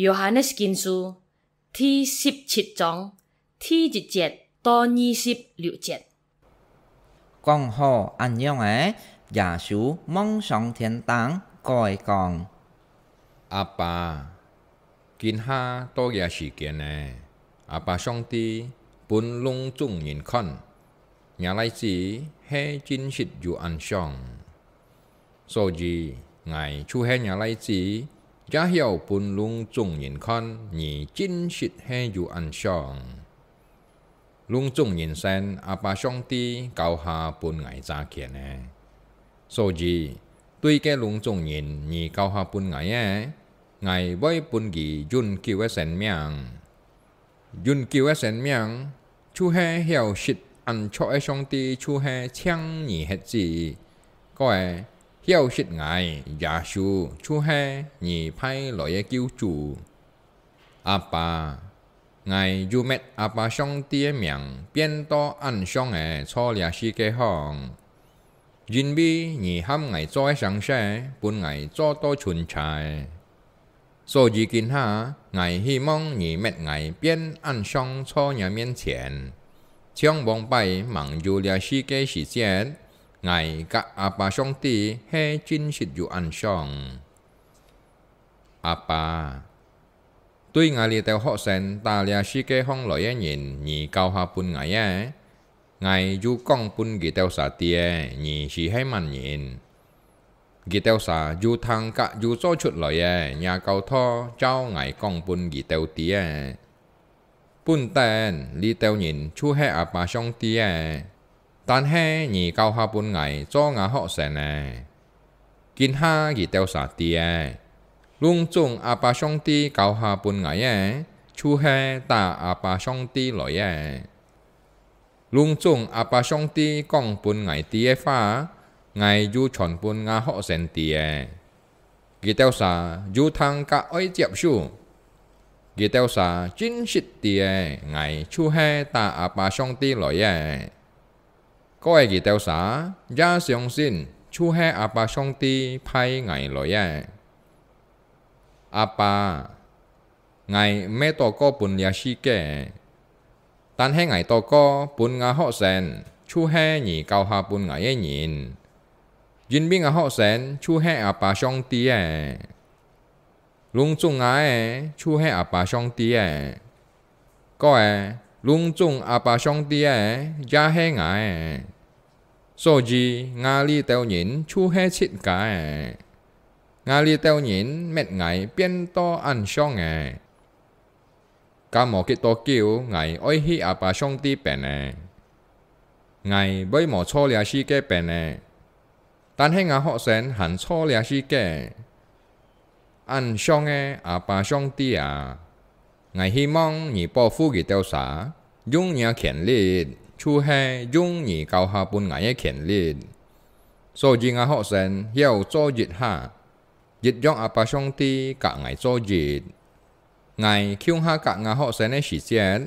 ยฮันเนสกินซูที่สิบชิดจอง ที่จิเจ็ดตอนยี่สิบหลิวเจ็ดกองฮออันยองเอ๋อยาชูมองสองเทียนตังก่อยกองอาปา กินห้าโตยาสีเกียนเนอาปาชองตี ปุนลุงจุงยินคอนยาไลจีให้จินชิดอยู่อันช่อง โซจีไงชูให้ยาไลจีจะเหี่ยวปุ่นลุงจงยินคอนหนีจินชิดให้อยู่อันช่องลุงจงยินแซนอาปาช่องตีเกาฮาปุ่นไงจ้าเขียนเองโซจีตุยแกลุงจงยินหนีเกาฮาปุ่นไงแอไงไว้ยปุ่นกียุนกิวเซนเมียง ยุนกิวเซนเมียงชูแหเหี่ยวชิดอันช่อไอช่องตีชูแหเชียงหนีเฮจีก็เอ hiểu sít ngài giả sư chú he nhị phai lỗi cứu chủ Appa ngài du met Appa song tia miệng biên to ăn song e cho lia sĩ cái hong Jin bi nhị ham ngài cho sáng xe buôn ngài cho to chuẩn trại So ji kín ha ngài hy mong nhị met ngài biên ăn song cho nhà miên tiền Trong bóng bay mảng du lia sĩ cái sĩ chết ไงกะอาปาช่องตีเฮจินชิดอยู่อันช่องอาปาตุยงาลีเตาหอเซนตาลยาชิเกห้องลอยเย็นนี่เกาฮาปุนไงแย่ไงยูกองปุนกีเตาสาเตียนีชีให้มันเย็นกีเตาสาอยู่ทางกะอยู่โซชุดลอยแย่ยาเกาท่อเจ้าไงกองปุนกีเตวเตียปุนแตนลีเตาเย็นช่วยให้อาปาช่องเตีย但係而教下半藝做牙學成呢，見下而掉啥啲嘅，隆重阿爸兄弟教下半藝嘅，出係打阿爸兄弟來嘅，隆重阿爸兄弟講半藝啲嘅話，藝要全半牙學成啲嘅，佢掉啥要通格愛接受。佢掉啥真實啲嘅，藝出係打阿爸兄弟來嘅。ก็เอกเตวสายาเสียงสินชูแห่อาปาชงตีไา่ไงลอยแย่อาปาไงไม่ตก็ปุญญาชีแก่ตันให้ไงตก็ปุญงาหอเซน ชูแห่หนีเกาหาปุญไงยนิน ยินบิงอาหอเซน ชูแห่อาปาชงตีแย่ลุงจุงไงชูแห่อาปาชงตีแย่ก็เอลุงจุงอาปาชงเตี้ยจะให้ไงโซจีงาลีเต้าหญินชูให้ชิดกายงาลีเต้าหญินเม็ดไงเปี่ยนโตอันช่องไงกามอกิโตเกียวไงอ้อยฮีอาปาชงตีเป็นไงไงไม่หมอช่เลียชีแก่เป็นไงตันให้งาหอเซนหันช่เลียชีแก่อันช่องไงอาปาชงตีอ่ะไงฮีมองหนี่ปอฟูกี่เต้าสายุ่งยาเขียนลิดชูแฮยุงหนีเกาฮาปุ่นไงยาเขียนลิดโซจิงอาฮอเซนเยี่โซจิตฮาจิตยองอาปาชงตีกะไงโซจิตไงคิวฮากะอาฮอเซนในสิเจน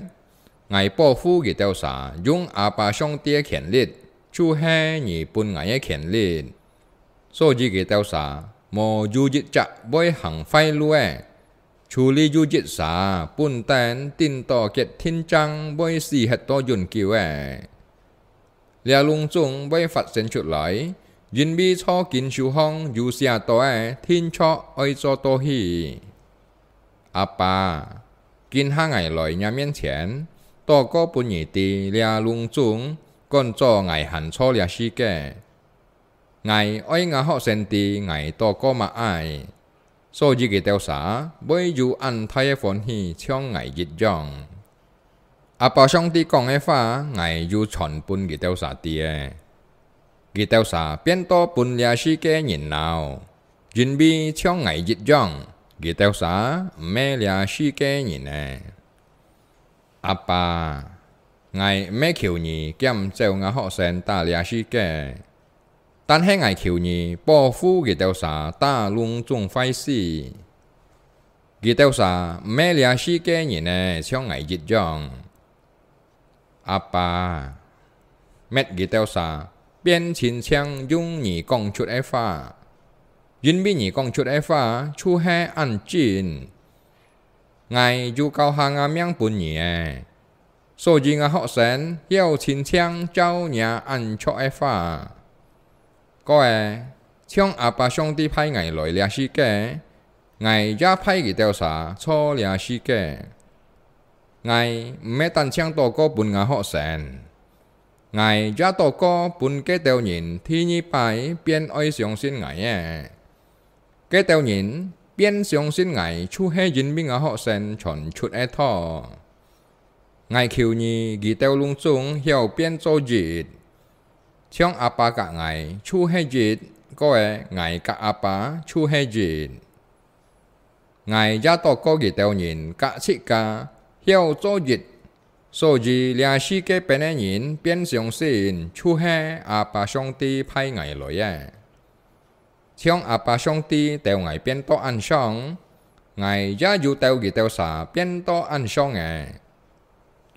ไงป้อฟูกี่เต้าสายุงอาปาชงตีเขียนลิดชูแฮหนีปุ่นไงยาเขียนลิดโซจิกี่เต้าสาโมจูจิตจะบ่อยหังไฟลู่เชูลียูจิตสาปุ่นแตนตินต่อเกตทินจังบอยสี่หัตอยุนกิแวเลียลุงจงไว้ฝัดเซนชุดไหลยินบีชอกินชูห้องอยู่เสียตัวแอทินชอไอจอตฮีอาปากินห้าไงลอยยามเมียนเฉียนตัวก็ปุ่นยีตีเลียลุงจงก้นจอไงหันชอเลียชีแกไงอ้อยงาหอเซนตีไงตัวก็มาไอสู้จีกเดียวสาไม่อยู่อันไทายฝนทีช่องไงยิ่จังอาปาช่องตีกองไอฟ้าไงอยู่ันปุ่นกีเดียวสาเตี้ยกีเดียวสาเปลี่ยนตัวปุ่นยาสีแกยินเอาจินบีช่องไงยิ่จังกีเดียวสาแม่เลียสีแกยินเออาปาไงแม่เขียวนี่แก้มเจ้าเงาะอกเซนตาเลียสีแก但係愛求你報復嘅調查，大龍總快死。嘅調查唔係兩世紀人呢，想愛結賬。阿爸，咩嘅調查變親像用你講出嘅話，因為你講出嘅話出係安靜，愛就教下阿明本你嘅。所以阿學生要親像照你按出嘅話。ก็เอ上帝派我来掠世界，我也派去调查错掠世界。ไงแม้ตันเชียงโตก็บุญงาหอแสนไงยาโตก็บุญเกเตียวหนินที่นี่ไปเปลี่ยนอ้อสีงสิ้นไงเกเตียวหนินเปลี่ยนสีงสิ้นไงชูให้ยินมิงงาหอแสนฉนชุดไอท่อไงคิวนี่กีเดียวลุงจุงเหี่ยวเปลี่ยนโจจิตช่องอาปากะไงชูให้จิตก็เอไงกะอาปาชูให้จิตไงยาตอกก็กิเตวยินกะชิกะเหี่ยวโจจิตโซจีเลียชีเกเป็นยินเปลี่ยนสงสินชูให้อาปาชงตีไพ่ไงลอยแย่ช่องอาปาชงตีเตวไงเปลี่ยนโตอันช่องไงยาอยู่เตวกิเตวสาเปลี่ยนโตอันช่องไง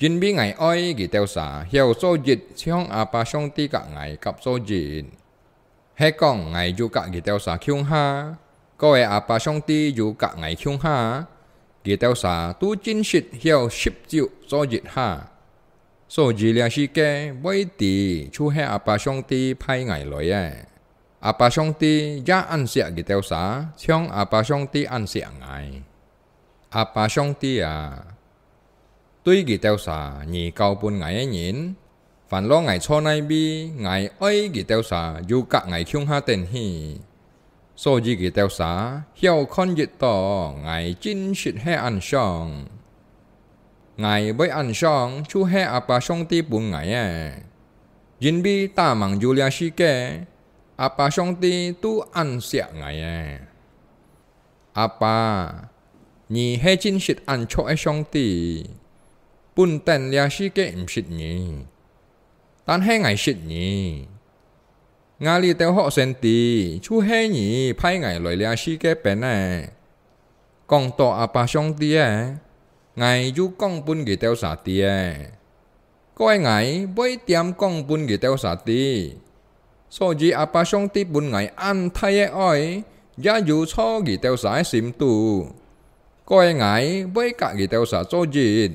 jin bi ngày oi ghi tiêu xả hiểu số dịch xong à ba xong ti cả ngày cặp số dịch hệ con ngày ju cả ghi tiêu xả khiung ha có ai à ba xong ti ju cả ngày khiung ha ghi tiêu xả tu chính shit hiểu ship chịu số dịch ha số dịch là gì cái vậy thì chú hệ à ba xong tí phải ngày lối à à ba xong tí giá ăn sẽ ghi tiêu xả xong à ba xong tí ăn sẽ ngày à ba xong tí à tuy gì teo xà nhị cao buôn ngày ấy nhìn phản lo ngày cho nay bi ngày ấy gì teo xà dù cả ngày khiung ha tên hi so gì gì teo xà hiểu con dịch tỏ ngày chín xịt he ăn xong ngày với ăn xong chú he à bà xong ti buôn ngày ấy Jin bi ta mang Julia si ke apa xong ti tu an sia ngai e. À. Apa ni he chin shit an cho e xong ti 本等了世界唔是你，但系我是你。我哋都學生啲，出系你派我來了世界邊呢？講到阿爸兄弟啊，我就講本嘅掉啥啲啊？該我每點講本嘅掉啥啲，所以阿爸兄弟本我安太嘅愛，也有錯嘅掉啥心度。該我每格嘅掉啥做嘢。